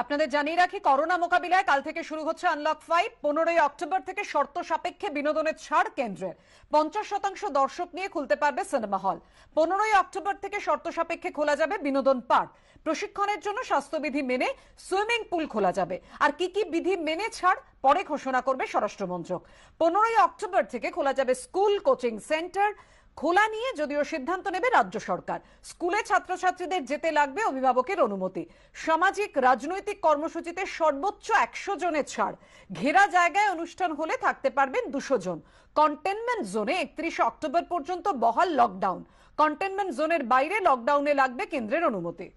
আপনাদের জানিয়ে রাখি করোনা মোকাবিলায় কাল থেকে শুরু হচ্ছে আনলক ফাইভ পনেরোই অক্টোবর থেকে শর্ত সাপেক্ষে বিনোদনের ছাড় কেন্দ্রের পঞ্চাশ শতাংশ দর্শক নিয়ে খুলতে পারবে সিনেমা হল পনেরোই অক্টোবর থেকে শর্ত সাপেক্ষে খোলা যাবে বিনোদন পার্ক প্রশিক্ষণের জন্য স্বাস্থ্যবিধি মেনে সুইমিং পুল খোলা যাবে আর কি কি বিধি মেনে ছাড় পরে ঘোষণা করবে স্বরাষ্ট্রমন্ত্রক পনেরোই অক্টোবর থেকে খোলা যাবে স্কুল কোচিং সেন্টার খোলা নিয়ে যদিও সিদ্ধান্ত নেবে রাজ্য সরকার স্কুলে ছাত্রছাত্রীদের যেতে লাগবে অভিভাবকের অনুমতি সামাজিক রাজনৈতিক কর্মসূচিতে সর্বোচ্চ একশো জনের ছাড় ঘেরা জায়গায় অনুষ্ঠান হলে থাকতে পারবেন দুশো জন কন্টেনমেন্ট জোনে একত্রিশে অক্টোবর পর্যন্ত বহাল লকডাউন কন্টেনমেন্ট জোনের বাইরে লকডাউনে লাগবে কেন্দ্রের অনুমতি